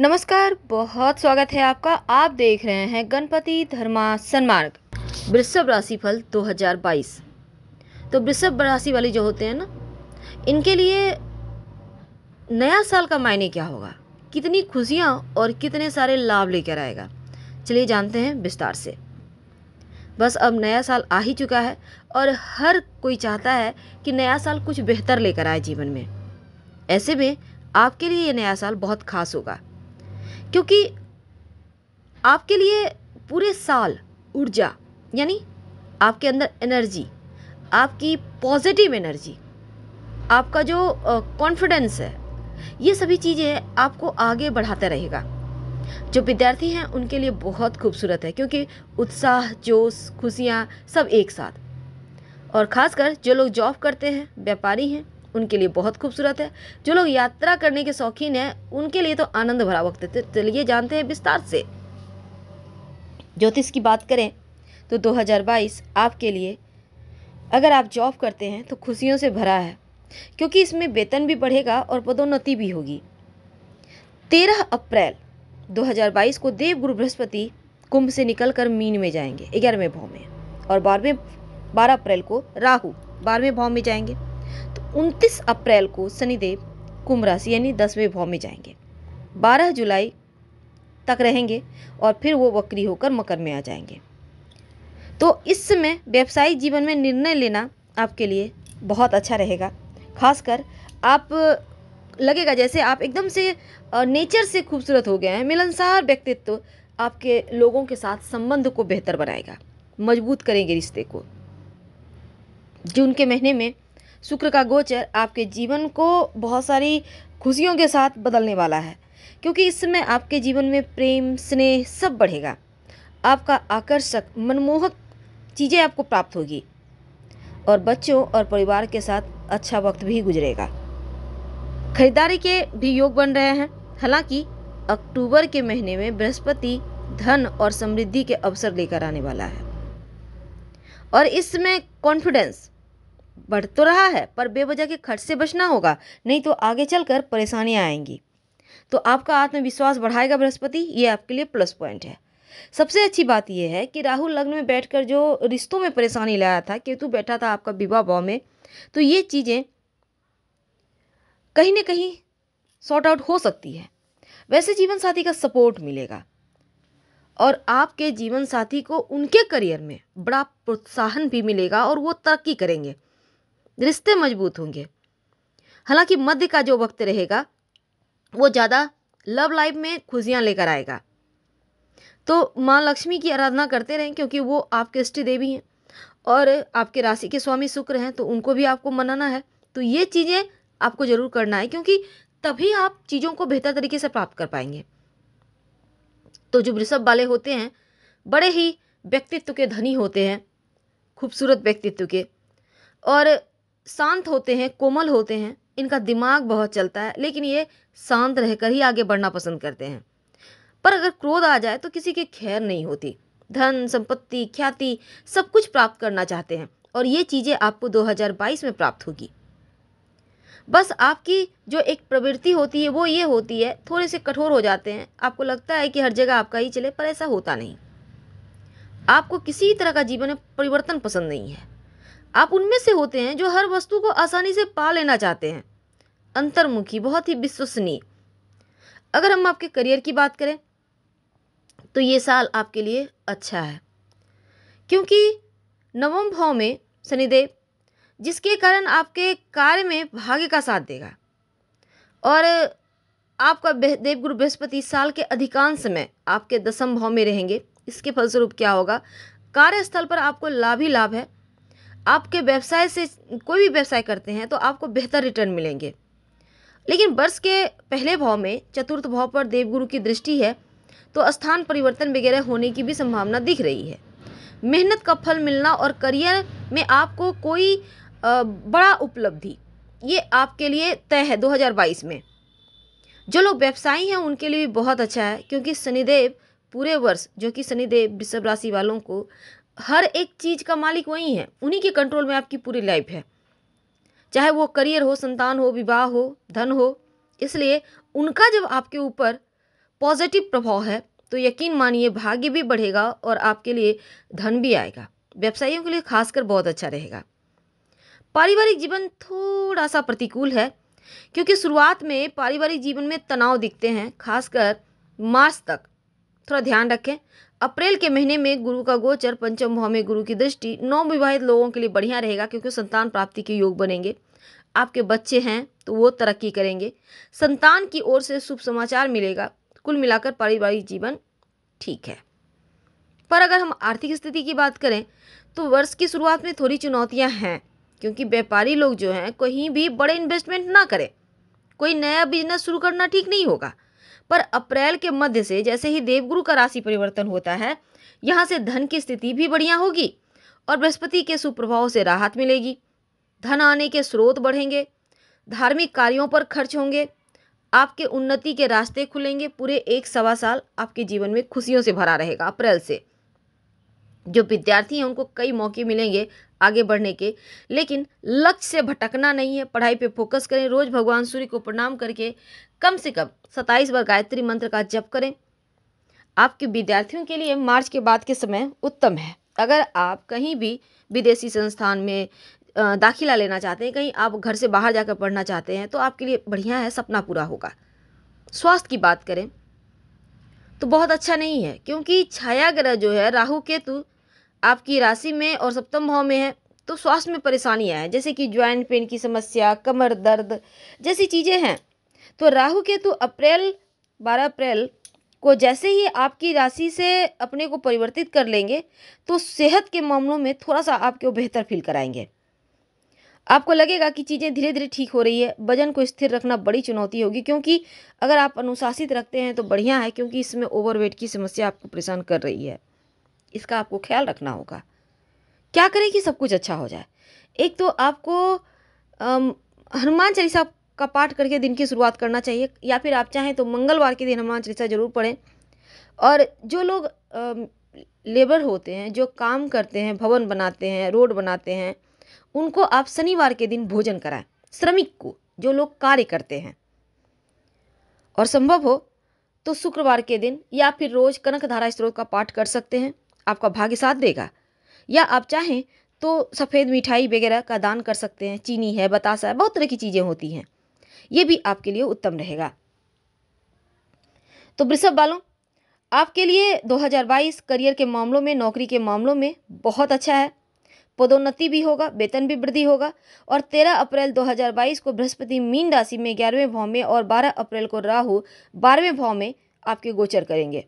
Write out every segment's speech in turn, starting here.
नमस्कार बहुत स्वागत है आपका आप देख रहे हैं गणपति धर्मा सन्मार्ग वृषभ राशि फल 2022 तो वृषभ राशि वाले जो होते हैं ना इनके लिए नया साल का मायने क्या होगा कितनी खुशियाँ और कितने सारे लाभ लेकर आएगा चलिए जानते हैं विस्तार से बस अब नया साल आ ही चुका है और हर कोई चाहता है कि नया साल कुछ बेहतर लेकर आए जीवन में ऐसे में आपके लिए ये नया साल बहुत खास होगा क्योंकि आपके लिए पूरे साल ऊर्जा यानी आपके अंदर एनर्जी आपकी पॉजिटिव एनर्जी आपका जो कॉन्फिडेंस है ये सभी चीज़ें आपको आगे बढ़ाते रहेगा जो विद्यार्थी हैं उनके लिए बहुत खूबसूरत है क्योंकि उत्साह जोश खुशियाँ सब एक साथ और ख़ासकर जो लोग जॉब करते हैं व्यापारी हैं उनके लिए बहुत खूबसूरत है जो लोग यात्रा करने के शौकीन हैं उनके लिए तो आनंद भरा वक्त है चलिए जानते हैं विस्तार से ज्योतिष की बात करें तो 2022 आपके लिए अगर आप जॉब करते हैं तो खुशियों से भरा है क्योंकि इसमें वेतन भी बढ़ेगा और पदोन्नति भी होगी 13 अप्रैल 2022 को देव गुरु बृहस्पति कुंभ से निकलकर मीन में जाएंगे ग्यारहवें भाव में और बारहवें बारह अप्रैल को राहु बारहवें भाव में जाएंगे 29 अप्रैल को शनिदेव कुंभ राशि यानी दसवें भाव में जाएंगे 12 जुलाई तक रहेंगे और फिर वो वक्री होकर मकर में आ जाएंगे तो इस समय व्यावसायिक जीवन में निर्णय लेना आपके लिए बहुत अच्छा रहेगा खासकर आप लगेगा जैसे आप एकदम से नेचर से खूबसूरत हो गए हैं मिलनसार व्यक्तित्व आपके लोगों के साथ संबंध को बेहतर बनाएगा मजबूत करेंगे रिश्ते को जून के महीने में शुक्र का गोचर आपके जीवन को बहुत सारी खुशियों के साथ बदलने वाला है क्योंकि इस समय आपके जीवन में प्रेम स्नेह सब बढ़ेगा आपका आकर्षक मनमोहक चीज़ें आपको प्राप्त होगी और बच्चों और परिवार के साथ अच्छा वक्त भी गुजरेगा खरीदारी के भी योग बन रहे हैं हालांकि अक्टूबर के महीने में बृहस्पति धन और समृद्धि के अवसर लेकर आने वाला है और इसमें कॉन्फिडेंस बढ़ तो रहा है पर बेवजह के खर्च से बचना होगा नहीं तो आगे चलकर परेशानियाँ आएंगी तो आपका आत्मविश्वास बढ़ाएगा बृहस्पति ये आपके लिए प्लस पॉइंट है सबसे अच्छी बात यह है कि राहुल लग्न में बैठकर जो रिश्तों में परेशानी लाया था केतु बैठा था आपका विवाह भाव में तो ये चीज़ें कहीं ना कहीं सॉर्ट आउट हो सकती है वैसे जीवन साथी का सपोर्ट मिलेगा और आपके जीवन साथी को उनके करियर में बड़ा प्रोत्साहन भी मिलेगा और वो तरक्की करेंगे रिश्ते मजबूत होंगे हालांकि मध्य का जो वक्त रहेगा वो ज़्यादा लव लाइफ में खुशियाँ लेकर आएगा तो माँ लक्ष्मी की आराधना करते रहें क्योंकि वो आपके इष्ट देवी हैं और आपके राशि के स्वामी शुक्र हैं तो उनको भी आपको मनाना है तो ये चीज़ें आपको ज़रूर करना है क्योंकि तभी आप चीज़ों को बेहतर तरीके से प्राप्त कर पाएंगे तो जो वृषभ वाले होते हैं बड़े ही व्यक्तित्व के धनी होते हैं खूबसूरत व्यक्तित्व के और शांत होते हैं कोमल होते हैं इनका दिमाग बहुत चलता है लेकिन ये शांत रहकर ही आगे बढ़ना पसंद करते हैं पर अगर क्रोध आ जाए तो किसी की खैर नहीं होती धन संपत्ति ख्याति सब कुछ प्राप्त करना चाहते हैं और ये चीज़ें आपको 2022 में प्राप्त होगी बस आपकी जो एक प्रवृत्ति होती है वो ये होती है थोड़े से कठोर हो जाते हैं आपको लगता है कि हर जगह आपका ही चले पर ऐसा होता नहीं आपको किसी तरह का जीवन में परिवर्तन पसंद नहीं है आप उनमें से होते हैं जो हर वस्तु को आसानी से पा लेना चाहते हैं अंतर्मुखी बहुत ही विश्वसनीय अगर हम आपके करियर की बात करें तो ये साल आपके लिए अच्छा है क्योंकि नवम भाव में शनिदेव जिसके कारण आपके कार्य में भाग्य का साथ देगा और आपका देवगुरु बृहस्पति साल के अधिकांश समय आपके दसम भाव में रहेंगे इसके फलस्वरूप क्या होगा कार्यस्थल पर आपको लाभ ही लाभ है आपके व्यवसाय से कोई भी व्यवसाय करते हैं तो आपको बेहतर रिटर्न मिलेंगे लेकिन वर्ष के पहले भाव में चतुर्थ भाव पर देवगुरु की दृष्टि है तो स्थान परिवर्तन वगैरह होने की भी संभावना दिख रही है मेहनत का फल मिलना और करियर में आपको कोई बड़ा उपलब्धि ये आपके लिए तय है 2022 में जो लोग व्यवसायी हैं उनके लिए भी बहुत अच्छा है क्योंकि शनिदेव पूरे वर्ष जो कि शनिदेव वृषभ राशि वालों को हर एक चीज़ का मालिक वही है उन्हीं के कंट्रोल में आपकी पूरी लाइफ है चाहे वो करियर हो संतान हो विवाह हो धन हो इसलिए उनका जब आपके ऊपर पॉजिटिव प्रभाव है तो यकीन मानिए भाग्य भी बढ़ेगा और आपके लिए धन भी आएगा व्यवसायियों के लिए खासकर बहुत अच्छा रहेगा पारिवारिक जीवन थोड़ा सा प्रतिकूल है क्योंकि शुरुआत में पारिवारिक जीवन में तनाव दिखते हैं खासकर मार्च तक थोड़ा ध्यान रखें अप्रैल के महीने में गुरु का गोचर पंचम भाव में गुरु की दृष्टि नौ विवाहित लोगों के लिए बढ़िया रहेगा क्योंकि संतान प्राप्ति के योग बनेंगे आपके बच्चे हैं तो वो तरक्की करेंगे संतान की ओर से शुभ समाचार मिलेगा कुल मिलाकर पारिवारिक जीवन ठीक है पर अगर हम आर्थिक स्थिति की बात करें तो वर्ष की शुरुआत में थोड़ी चुनौतियां हैं क्योंकि व्यापारी लोग जो हैं कहीं भी बड़े इन्वेस्टमेंट ना करें कोई नया बिजनेस शुरू करना ठीक नहीं होगा पर अप्रैल के मध्य से जैसे ही देवगुरु का राशि परिवर्तन होता है यहाँ से धन की स्थिति भी बढ़िया होगी और बृहस्पति के सुप्रभाव से राहत मिलेगी धन आने के स्रोत बढ़ेंगे धार्मिक कार्यों पर खर्च होंगे आपके उन्नति के रास्ते खुलेंगे पूरे एक सवा साल आपके जीवन में खुशियों से भरा रहेगा अप्रैल से जो विद्यार्थी हैं उनको कई मौके मिलेंगे आगे बढ़ने के लेकिन लक्ष्य से भटकना नहीं है पढ़ाई पे फोकस करें रोज़ भगवान सूर्य को प्रणाम करके कम से कम सत्ताईस बार गायत्री मंत्र का जप करें आपके विद्यार्थियों के लिए मार्च के बाद के समय उत्तम है अगर आप कहीं भी विदेशी संस्थान में दाखिला लेना चाहते हैं कहीं आप घर से बाहर जाकर पढ़ना चाहते हैं तो आपके लिए बढ़िया है सपना पूरा होगा स्वास्थ्य की बात करें तो बहुत अच्छा नहीं है क्योंकि छाया ग्रह जो है राहु केतु आपकी राशि में और सप्तम भाव में है तो स्वास्थ्य में परेशानियाँ हैं जैसे कि ज्वाइंट पेन की समस्या कमर दर्द जैसी चीज़ें हैं तो राहु केतु अप्रैल बारह अप्रैल को जैसे ही आपकी राशि से अपने को परिवर्तित कर लेंगे तो सेहत के मामलों में थोड़ा सा आपको बेहतर फील कराएंगे आपको लगेगा कि चीज़ें धीरे धीरे ठीक हो रही है वजन को स्थिर रखना बड़ी चुनौती होगी क्योंकि अगर आप अनुशासित रखते हैं तो बढ़िया है क्योंकि इसमें ओवरवेट की समस्या आपको परेशान कर रही है इसका आपको ख्याल रखना होगा क्या करें कि सब कुछ अच्छा हो जाए एक तो आपको हनुमान चालीसा का पाठ करके दिन की शुरुआत करना चाहिए या फिर आप चाहें तो मंगलवार के दिन हनुमान चालीसा जरूर पढ़ें और जो लोग लेबर होते हैं जो काम करते हैं भवन बनाते हैं रोड बनाते हैं उनको आप शनिवार के दिन भोजन कराएं श्रमिक को जो लोग कार्य करते हैं और संभव हो तो शुक्रवार के दिन या फिर रोज कनक धारा स्त्रोत का पाठ कर सकते हैं आपका भाग्य साथ देगा या आप चाहें तो सफ़ेद मिठाई वगैरह का दान कर सकते हैं चीनी है बतासा है बहुत तरह की चीज़ें होती हैं ये भी आपके लिए उत्तम रहेगा तो वृषभ वालों आपके लिए 2022 करियर के मामलों में नौकरी के मामलों में बहुत अच्छा है पदोन्नति भी होगा वेतन भी वृद्धि होगा और 13 अप्रैल 2022 को बृहस्पति मीन राशि में ग्यारहवें भाव में और 12 अप्रैल को राहु बारहवें भाव में आपके गोचर करेंगे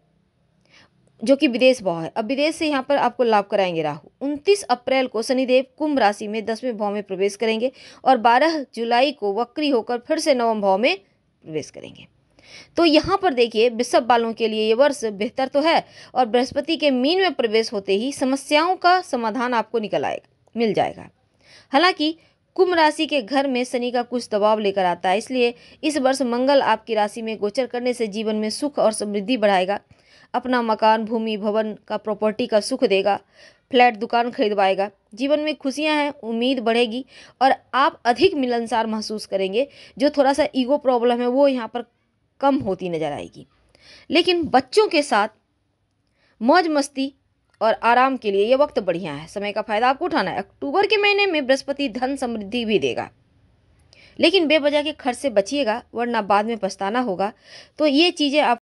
जो कि विदेश भाव है अब विदेश से यहाँ पर आपको लाभ कराएंगे राहु 29 अप्रैल को शनिदेव कुंभ राशि में दसवें भाव में प्रवेश करेंगे और 12 जुलाई को वक्री होकर फिर से नवम भाव में प्रवेश करेंगे तो यहाँ पर देखिए वृषभ बालों के लिए ये वर्ष बेहतर तो है और बृहस्पति के मीन में प्रवेश होते ही समस्याओं का समाधान आपको निकल आएगा मिल जाएगा हालांकि कुंभ राशि के घर में शनि का कुछ दबाव लेकर आता है इसलिए इस वर्ष मंगल आपकी राशि में गोचर करने से जीवन में सुख और समृद्धि बढ़ाएगा अपना मकान भूमि भवन का प्रॉपर्टी का सुख देगा फ्लैट दुकान खरीदवाएगा जीवन में खुशियां हैं उम्मीद बढ़ेगी और आप अधिक मिलनसार महसूस करेंगे जो थोड़ा सा ईगो प्रॉब्लम है वो यहाँ पर कम होती नज़र आएगी लेकिन बच्चों के साथ मौज मस्ती और आराम के लिए ये वक्त बढ़िया है समय का फायदा आपको उठाना है अक्टूबर के महीने में बृहस्पति धन समृद्धि भी देगा लेकिन बेबजा के खर्च से बचिएगा वरना बाद में पछताना होगा तो ये चीज़ें आप